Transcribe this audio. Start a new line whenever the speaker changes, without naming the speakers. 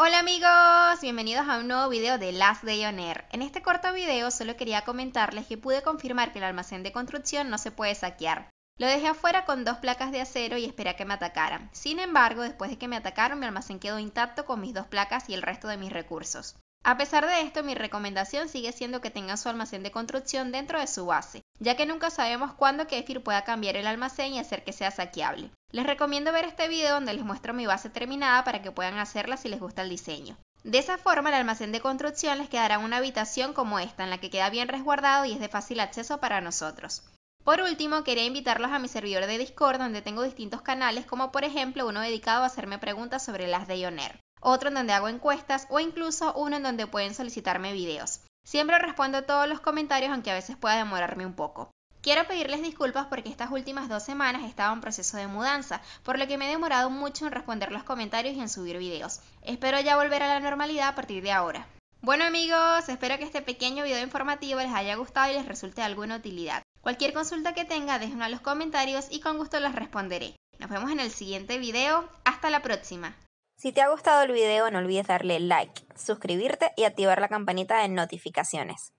Hola amigos, bienvenidos a un nuevo video de Last Day On Air. En este corto video solo quería comentarles que pude confirmar que el almacén de construcción no se puede saquear. Lo dejé afuera con dos placas de acero y esperé a que me atacaran. Sin embargo, después de que me atacaron, mi almacén quedó intacto con mis dos placas y el resto de mis recursos. A pesar de esto, mi recomendación sigue siendo que tengan su almacén de construcción dentro de su base, ya que nunca sabemos cuándo Kefir pueda cambiar el almacén y hacer que sea saqueable. Les recomiendo ver este video donde les muestro mi base terminada para que puedan hacerla si les gusta el diseño. De esa forma, el almacén de construcción les quedará una habitación como esta, en la que queda bien resguardado y es de fácil acceso para nosotros. Por último, quería invitarlos a mi servidor de Discord donde tengo distintos canales, como por ejemplo uno dedicado a hacerme preguntas sobre las de Ioner otro en donde hago encuestas o incluso uno en donde pueden solicitarme videos. Siempre respondo todos los comentarios aunque a veces pueda demorarme un poco. Quiero pedirles disculpas porque estas últimas dos semanas he estado en proceso de mudanza, por lo que me he demorado mucho en responder los comentarios y en subir videos. Espero ya volver a la normalidad a partir de ahora. Bueno amigos, espero que este pequeño video informativo les haya gustado y les resulte de alguna utilidad. Cualquier consulta que tenga déjenla en los comentarios y con gusto las responderé. Nos vemos en el siguiente video. Hasta la próxima. Si te ha gustado el video no olvides darle like, suscribirte y activar la campanita de notificaciones.